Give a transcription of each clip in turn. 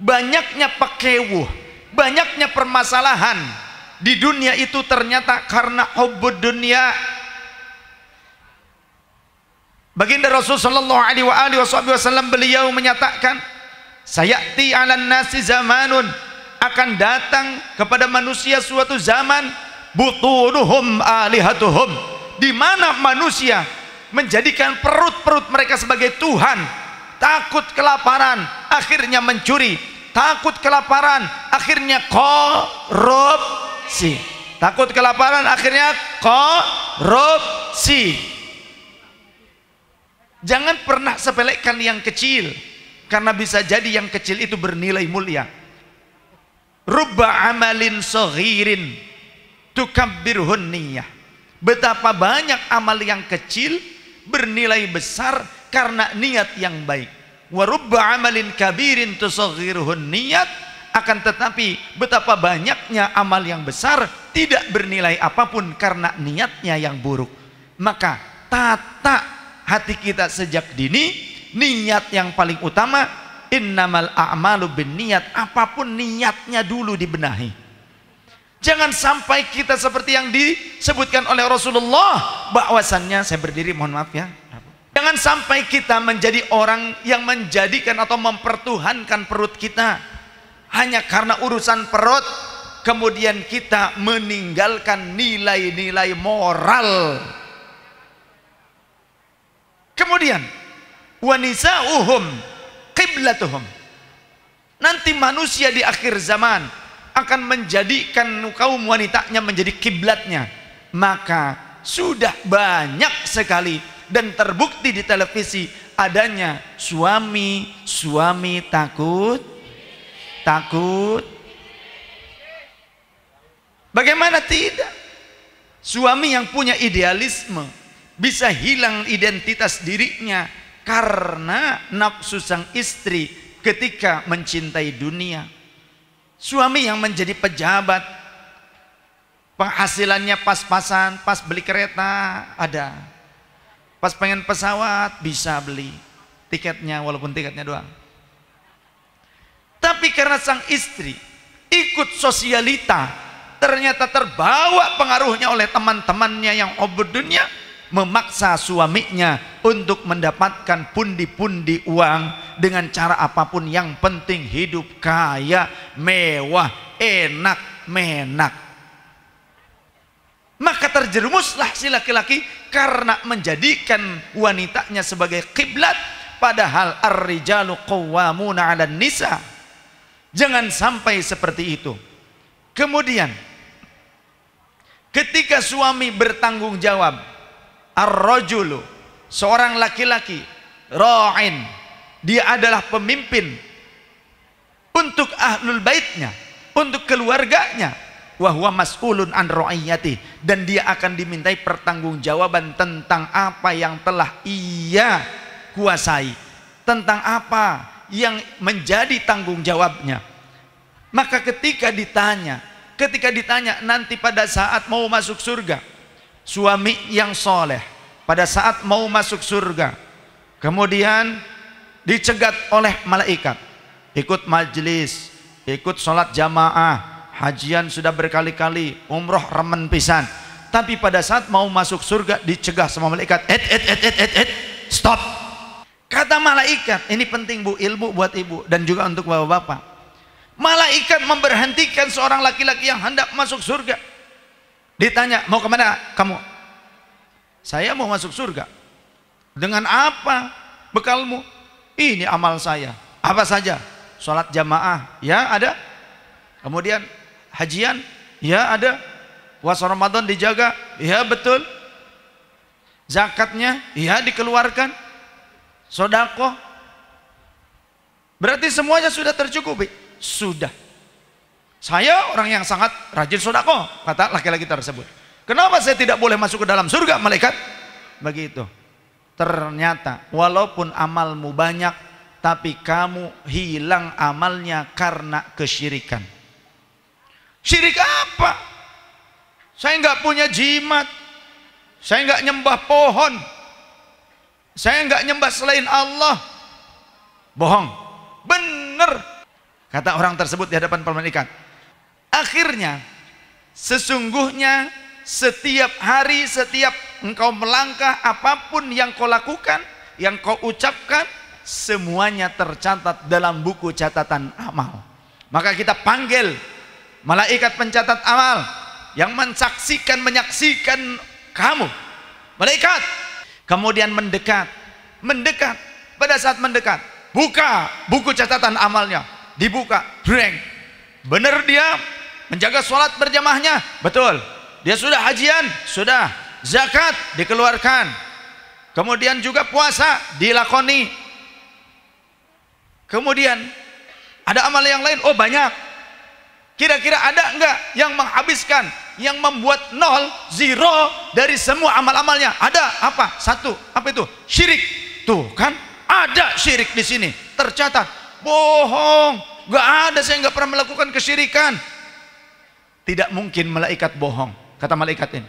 banyaknya pekewu, banyaknya permasalahan di dunia itu ternyata karena hubud dunia. Baginda Rasul sallallahu alaihi wasallam beliau menyatakan, "Sayati ala nasi zamanun" akan datang kepada manusia suatu zaman butunuhum alihatuhum di mana manusia menjadikan perut-perut mereka sebagai tuhan takut kelaparan akhirnya mencuri takut kelaparan akhirnya korupsi takut kelaparan akhirnya korupsi jangan pernah sepelekan yang kecil karena bisa jadi yang kecil itu bernilai mulia rubba amalin soghirin tukabbirhun niyah betapa banyak amal yang kecil bernilai besar karena niat yang baik warubba amalin kabirin tusaghiruhun niyat akan tetapi betapa banyaknya amal yang besar tidak bernilai apapun karena niatnya yang buruk maka tata hati kita sejak dini niat yang paling utama innamal a'malu bin niat apapun niatnya dulu dibenahi Jangan sampai kita seperti yang disebutkan oleh Rasulullah bahwasannya saya berdiri mohon maaf ya Jangan sampai kita menjadi orang yang menjadikan atau mempertuhankan perut kita hanya karena urusan perut kemudian kita meninggalkan nilai-nilai moral. Kemudian wanita uhum qiblatuhum. Nanti manusia di akhir zaman akan menjadikan kaum wanitanya menjadi kiblatnya. Maka sudah banyak sekali dan terbukti di televisi adanya suami suami takut takut bagaimana tidak suami yang punya idealisme bisa hilang identitas dirinya karena nafsu sang istri ketika mencintai dunia suami yang menjadi pejabat penghasilannya pas-pasan pas beli kereta ada Pas pengen pesawat bisa beli tiketnya walaupun tiketnya doang. Tapi karena sang istri ikut sosialita, ternyata terbawa pengaruhnya oleh teman-temannya yang obedunnya memaksa suaminya untuk mendapatkan pundi-pundi uang dengan cara apapun yang penting hidup kaya, mewah, enak, menak maka terjerumuslah si laki-laki karena menjadikan wanitanya sebagai kiblat padahal ar-rijalu qawwamuna 'alan nisa jangan sampai seperti itu kemudian ketika suami bertanggung jawab ar-rajulu seorang laki-laki ra'in dia adalah pemimpin untuk ahlul baitnya untuk keluarganya wahwa mas'ulun an dan dia akan dimintai pertanggungjawaban tentang apa yang telah ia kuasai tentang apa yang menjadi tanggung jawabnya maka ketika ditanya ketika ditanya nanti pada saat mau masuk surga suami yang soleh pada saat mau masuk surga kemudian dicegat oleh malaikat ikut majelis ikut sholat jamaah hajian sudah berkali-kali umroh remen pisan tapi pada saat mau masuk surga dicegah sama malaikat et et et et et, et stop kata malaikat ini penting bu ilmu buat ibu dan juga untuk bapak-bapak malaikat memberhentikan seorang laki-laki yang hendak masuk surga ditanya mau kemana kamu saya mau masuk surga dengan apa bekalmu ini amal saya apa saja sholat jamaah ya ada kemudian Hajian? Ya ada. Puasa Ramadan dijaga? Ya betul. Zakatnya? Ya dikeluarkan. Sodako? Berarti semuanya sudah tercukupi? Sudah. Saya orang yang sangat rajin sodako, kata laki-laki tersebut. Kenapa saya tidak boleh masuk ke dalam surga malaikat? Begitu. Ternyata walaupun amalmu banyak, tapi kamu hilang amalnya karena kesyirikan. Syirik apa? Saya nggak punya jimat. Saya nggak nyembah pohon. Saya nggak nyembah selain Allah. Bohong. Benar. Kata orang tersebut di hadapan malaikat. Akhirnya, sesungguhnya setiap hari, setiap engkau melangkah, apapun yang kau lakukan, yang kau ucapkan, semuanya tercatat dalam buku catatan amal. Maka kita panggil malaikat pencatat amal yang mensaksikan menyaksikan kamu malaikat kemudian mendekat mendekat pada saat mendekat buka buku catatan amalnya dibuka breng benar dia menjaga sholat berjamaahnya betul dia sudah hajian sudah zakat dikeluarkan kemudian juga puasa dilakoni kemudian ada amal yang lain oh banyak Kira-kira ada enggak yang menghabiskan, yang membuat nol, zero dari semua amal-amalnya? Ada apa? Satu, apa itu? Syirik. Tuh kan, ada syirik di sini. Tercatat. Bohong. Enggak ada saya enggak pernah melakukan kesyirikan. Tidak mungkin malaikat bohong, kata malaikat ini.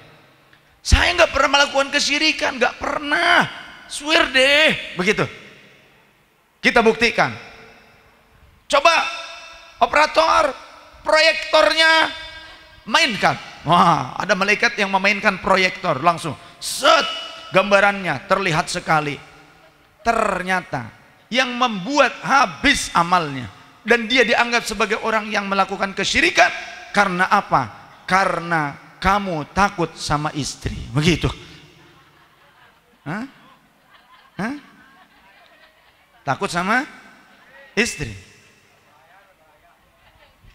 Saya enggak pernah melakukan kesyirikan, enggak pernah. Swear deh, begitu. Kita buktikan. Coba operator proyektornya mainkan. Wah, ada malaikat yang memainkan proyektor langsung. Set, gambarannya terlihat sekali. Ternyata yang membuat habis amalnya dan dia dianggap sebagai orang yang melakukan kesyirikan karena apa? Karena kamu takut sama istri. Begitu. Hah? Hah? Takut sama istri.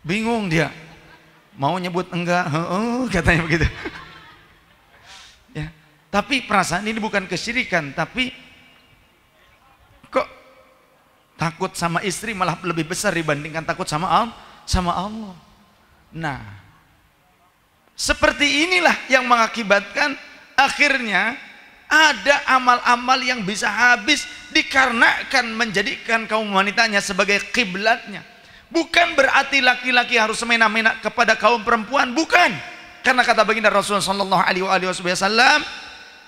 Bingung dia. Mau nyebut enggak, oh, katanya begitu. ya. Tapi perasaan ini bukan kesyirikan, tapi kok takut sama istri malah lebih besar dibandingkan takut sama Allah, sama Allah. Nah, seperti inilah yang mengakibatkan akhirnya ada amal-amal yang bisa habis dikarenakan menjadikan kaum wanitanya sebagai kiblatnya Bukan berarti laki-laki harus semena-mena kepada kaum perempuan, bukan. Karena kata baginda Rasulullah SAW, alaihi wasallam,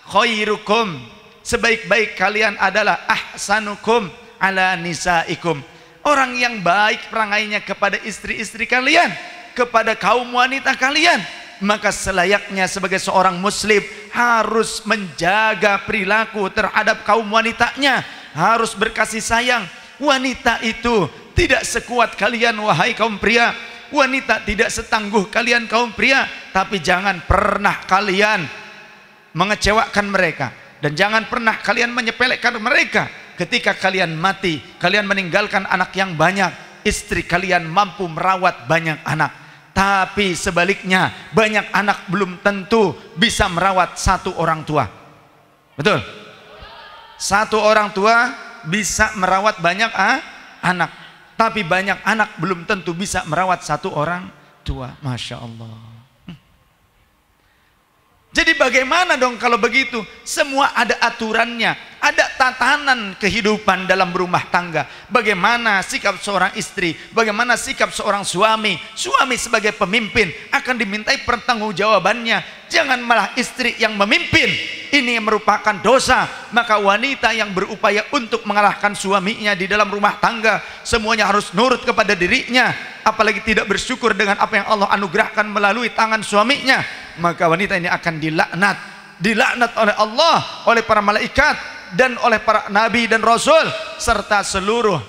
khairukum sebaik-baik kalian adalah ahsanukum ala nisaikum. Orang yang baik perangainya kepada istri-istri kalian, kepada kaum wanita kalian, maka selayaknya sebagai seorang muslim harus menjaga perilaku terhadap kaum wanitanya, harus berkasih sayang. Wanita itu tidak sekuat kalian wahai kaum pria, wanita tidak setangguh kalian kaum pria, tapi jangan pernah kalian mengecewakan mereka dan jangan pernah kalian menyepelekan mereka. Ketika kalian mati, kalian meninggalkan anak yang banyak, istri kalian mampu merawat banyak anak. Tapi sebaliknya, banyak anak belum tentu bisa merawat satu orang tua. Betul? Satu orang tua bisa merawat banyak ah, anak tapi banyak anak belum tentu bisa merawat satu orang tua. Masya Allah. Hmm. Jadi bagaimana dong kalau begitu? Semua ada aturannya, ada tatanan kehidupan dalam rumah tangga. Bagaimana sikap seorang istri, bagaimana sikap seorang suami. Suami sebagai pemimpin akan dimintai pertanggungjawabannya. Jangan malah istri yang memimpin, ini merupakan dosa maka wanita yang berupaya untuk mengalahkan suaminya di dalam rumah tangga semuanya harus nurut kepada dirinya apalagi tidak bersyukur dengan apa yang Allah anugerahkan melalui tangan suaminya maka wanita ini akan dilaknat dilaknat oleh Allah oleh para malaikat dan oleh para nabi dan rasul serta seluruh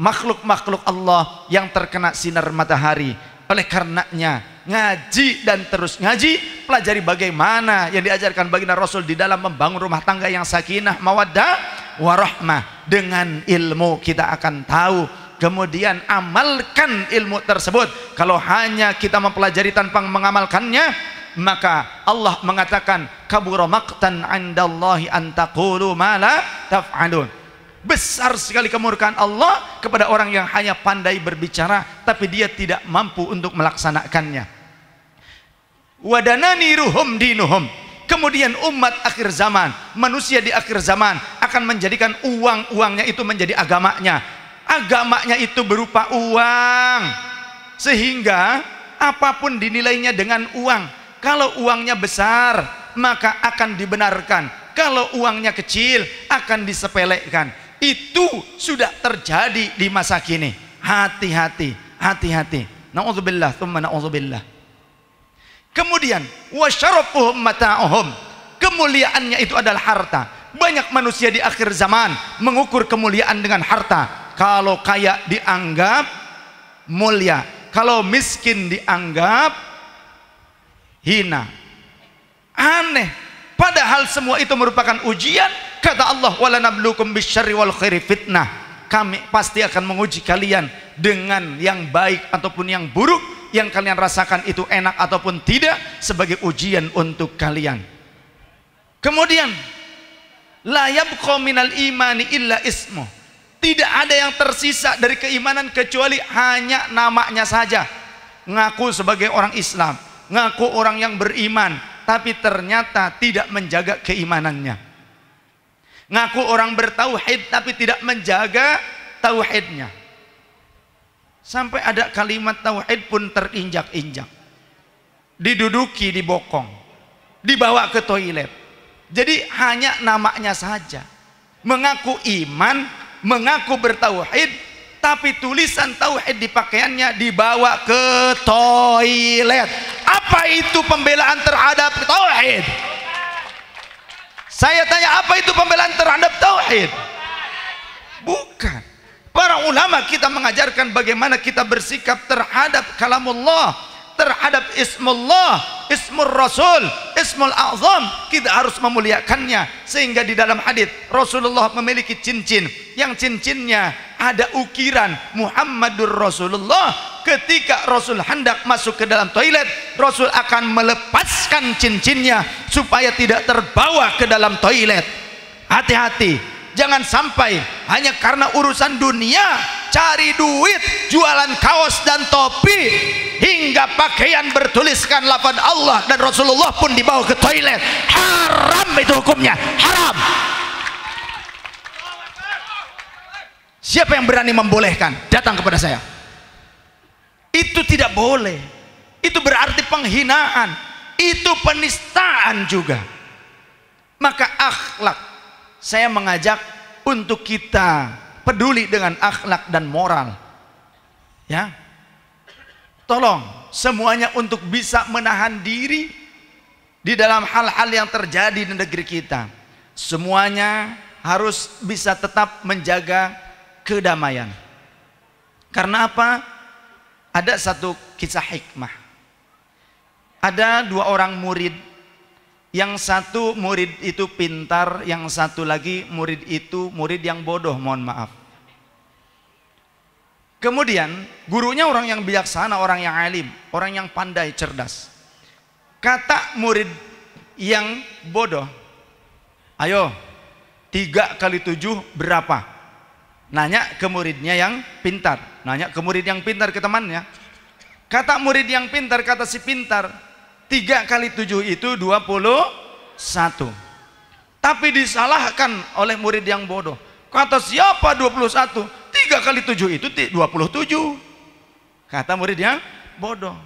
makhluk-makhluk Allah yang terkena sinar matahari oleh karenanya ngaji dan terus ngaji pelajari bagaimana yang diajarkan baginda Rasul di dalam membangun rumah tangga yang sakinah mawaddah warahmah dengan ilmu kita akan tahu kemudian amalkan ilmu tersebut kalau hanya kita mempelajari tanpa mengamalkannya maka Allah mengatakan kaburamaktan maqtan indallahi antaqulu taf'alun besar sekali kemurkaan Allah kepada orang yang hanya pandai berbicara tapi dia tidak mampu untuk melaksanakannya Wadanani ruhum dinuhum. Kemudian umat akhir zaman, manusia di akhir zaman akan menjadikan uang-uangnya itu menjadi agamanya. Agamanya itu berupa uang. Sehingga apapun dinilainya dengan uang. Kalau uangnya besar, maka akan dibenarkan. Kalau uangnya kecil, akan disepelekan. Itu sudah terjadi di masa kini. Hati-hati, hati-hati. Nauzubillah, thumma nauzubillah. Kemudian wasyarafuhum mata'uhum. Kemuliaannya itu adalah harta. Banyak manusia di akhir zaman mengukur kemuliaan dengan harta. Kalau kaya dianggap mulia, kalau miskin dianggap hina. Aneh. Padahal semua itu merupakan ujian. Kata Allah, "Walanablukum bisyarri wal khairi fitnah." Kami pasti akan menguji kalian dengan yang baik ataupun yang buruk yang kalian rasakan itu enak ataupun tidak sebagai ujian untuk kalian. Kemudian layab kominal imani illa ismu. Tidak ada yang tersisa dari keimanan kecuali hanya namanya saja. Ngaku sebagai orang Islam, ngaku orang yang beriman, tapi ternyata tidak menjaga keimanannya. Ngaku orang bertauhid tapi tidak menjaga tauhidnya Sampai ada kalimat tauhid pun terinjak-injak. Diduduki di bokong. Dibawa ke toilet. Jadi hanya namanya saja. Mengaku iman, mengaku bertauhid, tapi tulisan tauhid di pakaiannya dibawa ke toilet. Apa itu pembelaan terhadap tauhid? Saya tanya apa itu pembelaan terhadap tauhid? Bukan. Para ulama kita mengajarkan bagaimana kita bersikap terhadap kalamullah, terhadap ismullah, ismul rasul, ismul azam, kita harus memuliakannya. Sehingga di dalam hadis Rasulullah memiliki cincin yang cincinnya ada ukiran Muhammadur Rasulullah. Ketika Rasul hendak masuk ke dalam toilet, Rasul akan melepaskan cincinnya supaya tidak terbawa ke dalam toilet. Hati-hati, jangan sampai hanya karena urusan dunia cari duit jualan kaos dan topi hingga pakaian bertuliskan lapan Allah dan Rasulullah pun dibawa ke toilet haram itu hukumnya haram siapa yang berani membolehkan datang kepada saya itu tidak boleh itu berarti penghinaan itu penistaan juga maka akhlak saya mengajak untuk kita peduli dengan akhlak dan moral. Ya. Tolong semuanya untuk bisa menahan diri di dalam hal-hal yang terjadi di negeri kita. Semuanya harus bisa tetap menjaga kedamaian. Karena apa? Ada satu kisah hikmah. Ada dua orang murid yang satu murid itu pintar, yang satu lagi murid itu murid yang bodoh, mohon maaf. Kemudian gurunya orang yang bijaksana, orang yang alim, orang yang pandai, cerdas. Kata murid yang bodoh, ayo tiga kali tujuh berapa? Nanya ke muridnya yang pintar, nanya ke murid yang pintar ke temannya. Kata murid yang pintar, kata si pintar, 3 kali 7 itu 21. Tapi disalahkan oleh murid yang bodoh. Kata siapa 21? 3 kali 7 itu 27. Kata murid yang bodoh.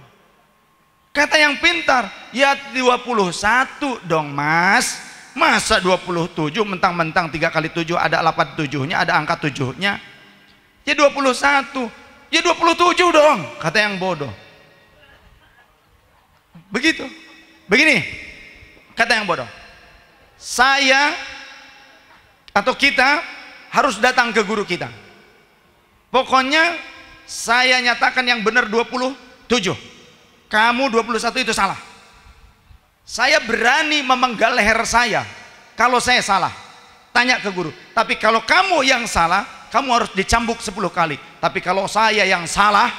Kata yang pintar, ya 21 dong mas. Masa 27 mentang-mentang 3 kali 7 ada 8 7-nya, ada angka 7-nya. Ya 21, ya 27 dong, kata yang bodoh. Begitu. Begini. Kata yang bodoh. Saya atau kita harus datang ke guru kita. Pokoknya saya nyatakan yang benar 27. Kamu 21 itu salah. Saya berani memenggal leher saya kalau saya salah. Tanya ke guru. Tapi kalau kamu yang salah, kamu harus dicambuk 10 kali. Tapi kalau saya yang salah,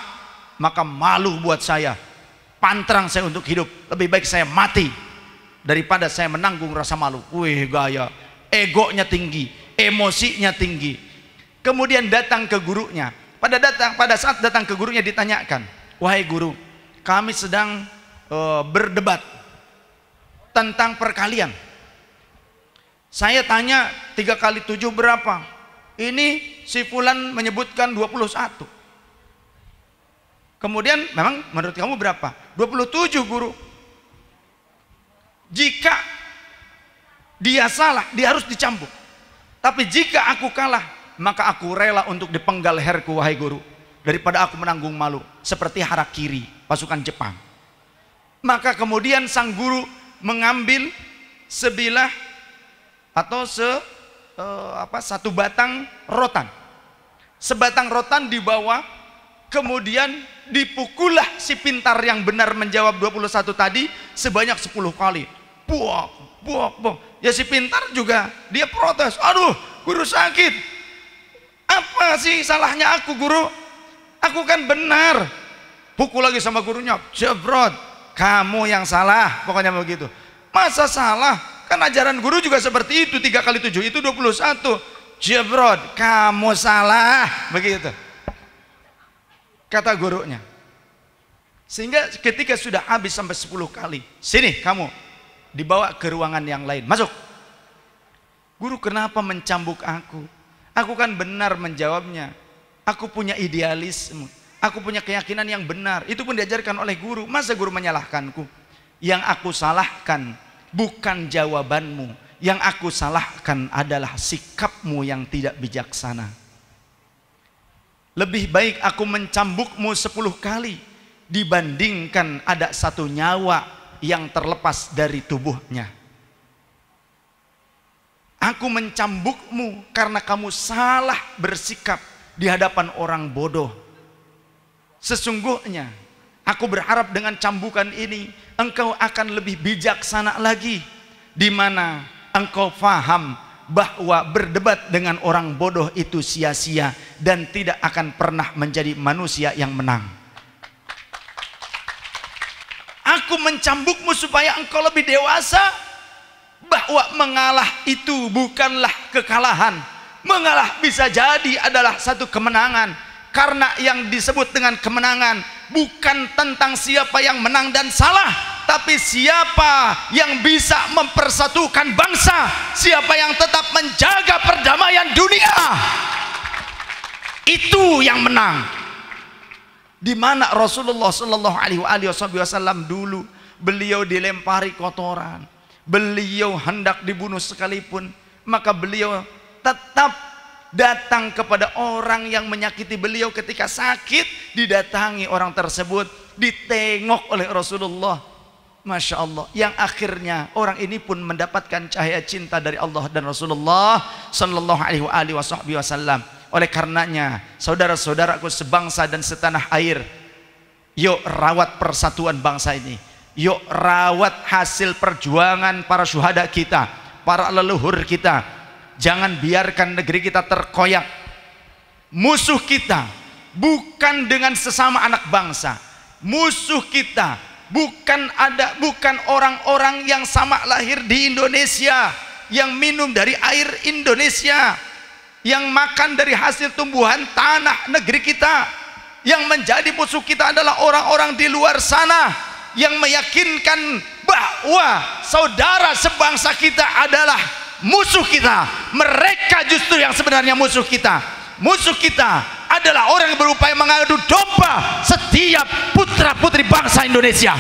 maka malu buat saya Pantrang saya untuk hidup. Lebih baik saya mati daripada saya menanggung rasa malu. Wih gaya, egonya tinggi, emosinya tinggi. Kemudian datang ke gurunya. Pada datang pada saat datang ke gurunya ditanyakan, "Wahai guru, kami sedang uh, berdebat tentang perkalian." Saya tanya tiga kali tujuh berapa? Ini si Fulan menyebutkan 21. Kemudian memang menurut kamu berapa? 27 guru. Jika dia salah, dia harus dicambuk. Tapi jika aku kalah, maka aku rela untuk dipenggal leherku wahai guru. Daripada aku menanggung malu. Seperti harakiri, pasukan Jepang. Maka kemudian sang guru mengambil sebilah atau se uh, apa satu batang rotan. Sebatang rotan dibawa Kemudian dipukullah si pintar yang benar menjawab 21 tadi sebanyak 10 kali. Buak, buak, buak. Ya si pintar juga dia protes. Aduh, guru sakit. Apa sih salahnya aku guru? Aku kan benar. Pukul lagi sama gurunya. Jebrot, kamu yang salah. Pokoknya begitu. Masa salah? Kan ajaran guru juga seperti itu. Tiga kali tujuh itu 21. Jebrot, kamu salah. Begitu kata gurunya. Sehingga ketika sudah habis sampai 10 kali, sini kamu dibawa ke ruangan yang lain, masuk. Guru kenapa mencambuk aku? Aku kan benar menjawabnya. Aku punya idealisme, aku punya keyakinan yang benar. Itu pun diajarkan oleh guru. Masa guru menyalahkanku? Yang aku salahkan bukan jawabanmu. Yang aku salahkan adalah sikapmu yang tidak bijaksana. Lebih baik aku mencambukmu sepuluh kali dibandingkan ada satu nyawa yang terlepas dari tubuhnya. Aku mencambukmu karena kamu salah bersikap di hadapan orang bodoh. Sesungguhnya aku berharap dengan cambukan ini engkau akan lebih bijaksana lagi di mana engkau faham bahwa berdebat dengan orang bodoh itu sia-sia dan tidak akan pernah menjadi manusia yang menang. Aku mencambukmu supaya engkau lebih dewasa bahwa mengalah itu bukanlah kekalahan. Mengalah bisa jadi adalah satu kemenangan karena yang disebut dengan kemenangan bukan tentang siapa yang menang dan salah tapi siapa yang bisa mempersatukan bangsa siapa yang tetap menjaga perdamaian dunia itu yang menang di mana Rasulullah Shallallahu Alaihi Wasallam dulu beliau dilempari kotoran beliau hendak dibunuh sekalipun maka beliau tetap datang kepada orang yang menyakiti beliau ketika sakit didatangi orang tersebut ditengok oleh Rasulullah Masya Allah. Yang akhirnya orang ini pun mendapatkan cahaya cinta dari Allah dan Rasulullah Sallallahu Alaihi Wasallam. Oleh karenanya, saudara-saudaraku sebangsa dan setanah air, yuk rawat persatuan bangsa ini. Yuk rawat hasil perjuangan para syuhada kita, para leluhur kita. Jangan biarkan negeri kita terkoyak. Musuh kita bukan dengan sesama anak bangsa. Musuh kita bukan ada bukan orang-orang yang sama lahir di Indonesia yang minum dari air Indonesia yang makan dari hasil tumbuhan tanah negeri kita yang menjadi musuh kita adalah orang-orang di luar sana yang meyakinkan bahwa saudara sebangsa kita adalah musuh kita mereka justru yang sebenarnya musuh kita musuh kita adalah orang yang berupaya mengadu domba setiap putra putri bangsa Indonesia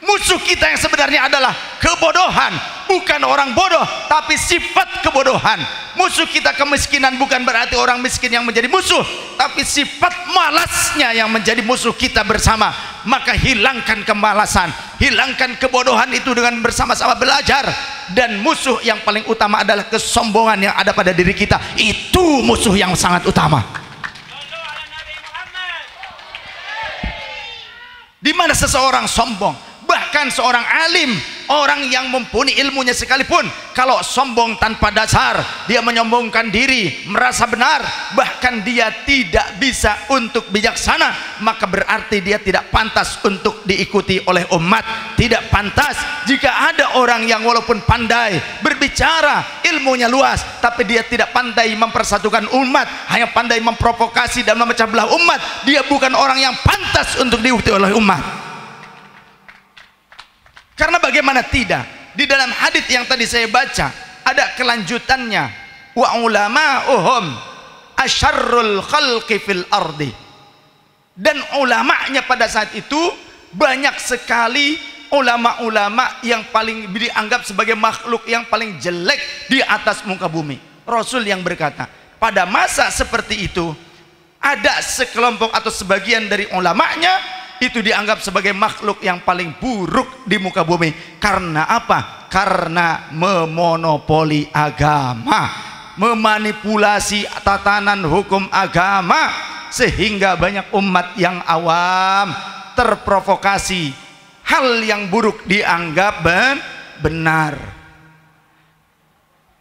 musuh kita yang sebenarnya adalah kebodohan bukan orang bodoh tapi sifat kebodohan musuh kita kemiskinan bukan berarti orang miskin yang menjadi musuh tapi sifat malasnya yang menjadi musuh kita bersama maka hilangkan kemalasan hilangkan kebodohan itu dengan bersama-sama belajar dan musuh yang paling utama adalah kesombongan yang ada pada diri kita itu musuh yang sangat utama Dimana seseorang sombong bahkan seorang alim orang yang mumpuni ilmunya sekalipun kalau sombong tanpa dasar dia menyombongkan diri merasa benar bahkan dia tidak bisa untuk bijaksana maka berarti dia tidak pantas untuk diikuti oleh umat tidak pantas jika ada orang yang walaupun pandai berbicara ilmunya luas tapi dia tidak pandai mempersatukan umat hanya pandai memprovokasi dan memecah belah umat dia bukan orang yang pantas untuk diikuti oleh umat karena bagaimana tidak? Di dalam hadis yang tadi saya baca ada kelanjutannya. Wa uhum asharul khalqi fil ardi. Dan ulama'nya pada saat itu banyak sekali ulama-ulama yang paling dianggap sebagai makhluk yang paling jelek di atas muka bumi. Rasul yang berkata, pada masa seperti itu ada sekelompok atau sebagian dari ulama'nya itu dianggap sebagai makhluk yang paling buruk di muka bumi karena apa? karena memonopoli agama memanipulasi tatanan hukum agama sehingga banyak umat yang awam terprovokasi hal yang buruk dianggap ben benar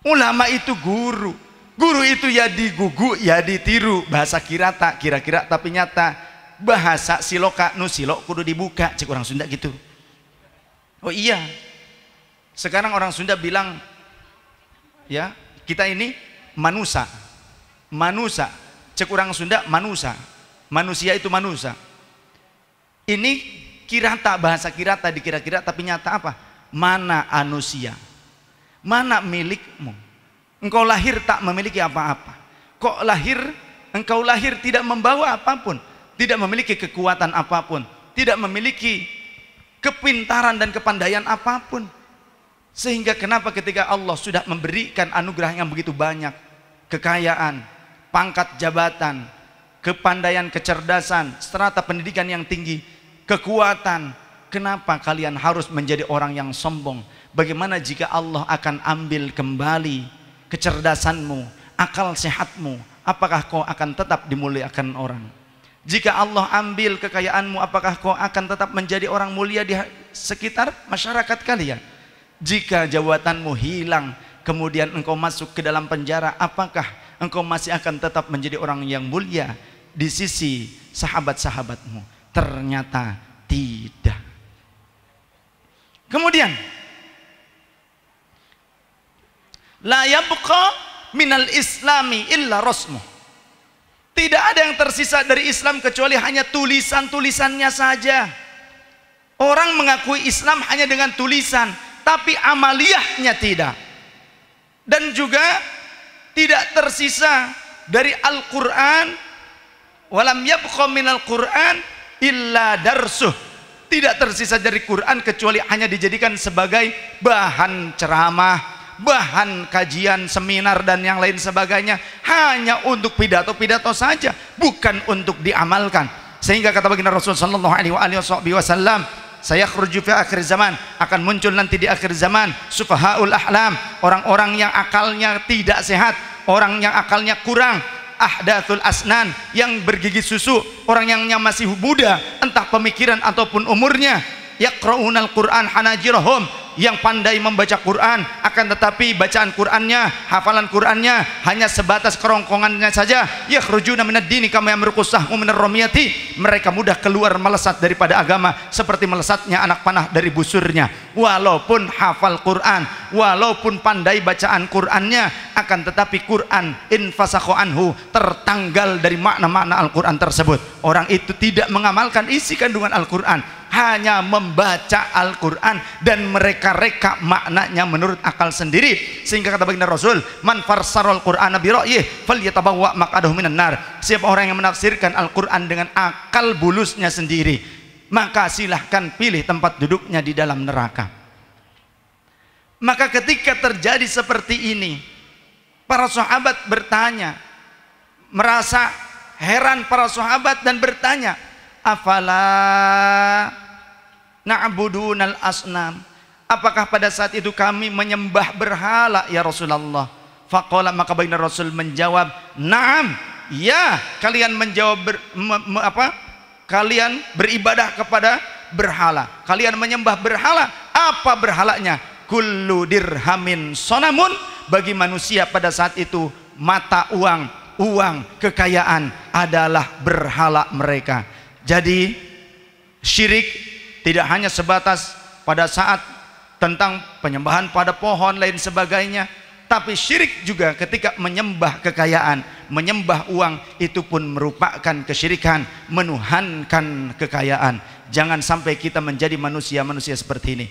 ulama itu guru guru itu ya digugu ya ditiru bahasa kirata kira-kira tapi nyata bahasa siloka nu silok kudu dibuka cek orang Sunda gitu oh iya sekarang orang Sunda bilang ya kita ini manusia manusia cek orang Sunda manusia manusia itu manusia ini kirata bahasa kirata dikira-kira tapi nyata apa mana anusia mana milikmu engkau lahir tak memiliki apa-apa kok lahir engkau lahir tidak membawa apapun tidak memiliki kekuatan apapun, tidak memiliki kepintaran dan kepandaian apapun. Sehingga kenapa ketika Allah sudah memberikan anugerah yang begitu banyak, kekayaan, pangkat jabatan, kepandaian, kecerdasan, strata pendidikan yang tinggi, kekuatan, kenapa kalian harus menjadi orang yang sombong? Bagaimana jika Allah akan ambil kembali kecerdasanmu, akal sehatmu, apakah kau akan tetap dimuliakan orang? Jika Allah ambil kekayaanmu, apakah kau akan tetap menjadi orang mulia di sekitar masyarakat kalian? Jika jabatanmu hilang, kemudian engkau masuk ke dalam penjara, apakah engkau masih akan tetap menjadi orang yang mulia di sisi sahabat-sahabatmu? Ternyata tidak. Kemudian, la yabqa minal islami illa rasmuh tidak ada yang tersisa dari Islam kecuali hanya tulisan-tulisannya saja. Orang mengakui Islam hanya dengan tulisan, tapi amaliyahnya tidak. Dan juga tidak tersisa dari Al-Qur'an walam yabqa minal Qur'an illa darsuh. Tidak tersisa dari Quran kecuali hanya dijadikan sebagai bahan ceramah, bahan kajian, seminar dan yang lain sebagainya hanya untuk pidato-pidato saja, bukan untuk diamalkan. Sehingga kata baginda Rasulullah sallallahu saya khurju fi akhir zaman akan muncul nanti di akhir zaman sufahaul ahlam orang-orang yang akalnya tidak sehat orang yang akalnya kurang ahdathul asnan yang bergigi susu orang yang, masih muda entah pemikiran ataupun umurnya yaqraunal quran hanajirahum yang pandai membaca Quran akan tetapi bacaan Qurannya hafalan Qurannya hanya sebatas kerongkongannya saja Ya kerujuna dini kama yamruqu sahmu minar mereka mudah keluar melesat daripada agama seperti melesatnya anak panah dari busurnya walaupun hafal Quran walaupun pandai bacaan Qurannya akan tetapi Quran infasakho anhu tertanggal dari makna-makna Al-Quran tersebut orang itu tidak mengamalkan isi kandungan Al-Quran hanya membaca Al-Quran dan mereka reka maknanya menurut akal sendiri sehingga kata baginda Rasul man farsarul Quran bi ra'yih falyatabawa maq'adahu minan nar siapa orang yang menafsirkan Al-Quran dengan akal bulusnya sendiri maka silahkan pilih tempat duduknya di dalam neraka maka ketika terjadi seperti ini para sahabat bertanya merasa heran para sahabat dan bertanya afala na'budunal asnam apakah pada saat itu kami menyembah berhala ya Rasulullah faqala maka baginda Rasul menjawab na'am ya kalian menjawab ber, me, me, apa kalian beribadah kepada berhala kalian menyembah berhala apa berhalanya kullu dirhamin sonamun bagi manusia pada saat itu mata uang uang kekayaan adalah berhala mereka jadi syirik tidak hanya sebatas pada saat tentang penyembahan pada pohon lain sebagainya, tapi syirik juga ketika menyembah kekayaan, menyembah uang itu pun merupakan kesyirikan, menuhankan kekayaan. Jangan sampai kita menjadi manusia-manusia seperti ini.